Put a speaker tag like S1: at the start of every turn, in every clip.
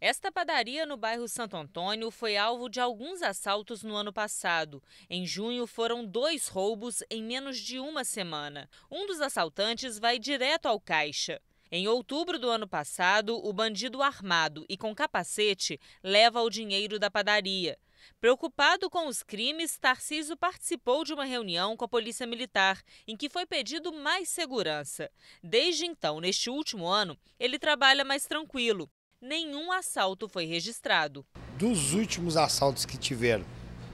S1: Esta padaria no bairro Santo Antônio foi alvo de alguns assaltos no ano passado. Em junho, foram dois roubos em menos de uma semana. Um dos assaltantes vai direto ao caixa. Em outubro do ano passado, o bandido armado e com capacete leva o dinheiro da padaria. Preocupado com os crimes, Tarciso participou de uma reunião com a Polícia Militar, em que foi pedido mais segurança. Desde então, neste último ano, ele trabalha mais tranquilo nenhum assalto foi registrado.
S2: Dos últimos assaltos que tiveram,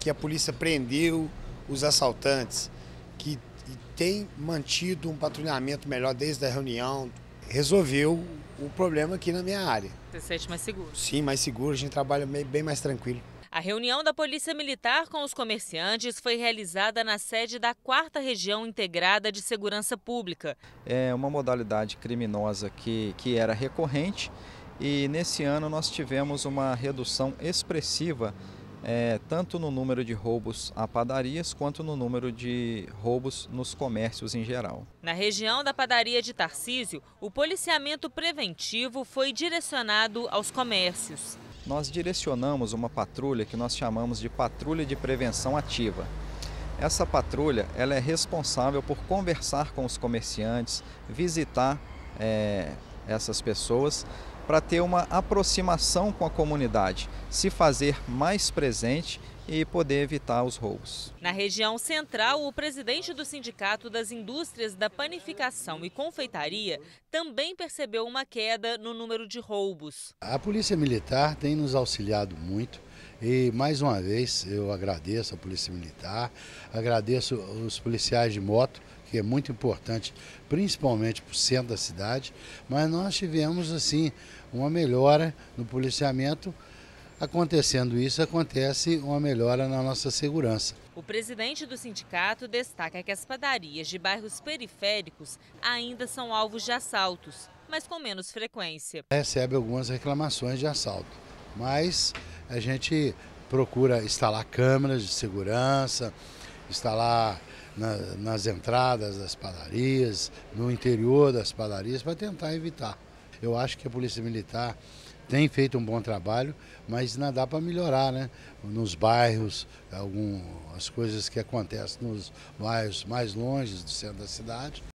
S2: que a polícia prendeu os assaltantes, que tem mantido um patrulhamento melhor desde a reunião, resolveu o problema aqui na minha área.
S1: Você sente mais seguro?
S2: Sim, mais seguro, a gente trabalha bem mais tranquilo.
S1: A reunião da Polícia Militar com os comerciantes foi realizada na sede da 4 Região Integrada de Segurança Pública.
S3: É uma modalidade criminosa que, que era recorrente e nesse ano nós tivemos uma redução expressiva é, tanto no número de roubos a padarias quanto no número de roubos nos comércios em geral.
S1: Na região da padaria de Tarcísio, o policiamento preventivo foi direcionado aos comércios.
S3: Nós direcionamos uma patrulha que nós chamamos de patrulha de prevenção ativa. Essa patrulha ela é responsável por conversar com os comerciantes, visitar é, essas pessoas para ter uma aproximação com a comunidade, se fazer mais presente e poder evitar os roubos.
S1: Na região central, o presidente do Sindicato das Indústrias da Panificação e Confeitaria também percebeu uma queda no número de roubos. A
S2: Polícia Militar tem nos auxiliado muito e mais uma vez eu agradeço a Polícia Militar, agradeço os policiais de moto, que é muito importante, principalmente para o centro da cidade, mas nós tivemos assim uma melhora no policiamento. Acontecendo isso, acontece uma melhora na nossa segurança.
S1: O presidente do sindicato destaca que as padarias de bairros periféricos ainda são alvos de assaltos, mas com menos frequência.
S2: Recebe algumas reclamações de assalto, mas a gente procura instalar câmeras de segurança, instalar na, nas entradas das padarias, no interior das padarias, para tentar evitar. Eu acho que a Polícia Militar tem feito um bom trabalho, mas ainda dá para melhorar, né? Nos bairros, algumas
S1: coisas que acontecem nos bairros mais longe do centro da cidade,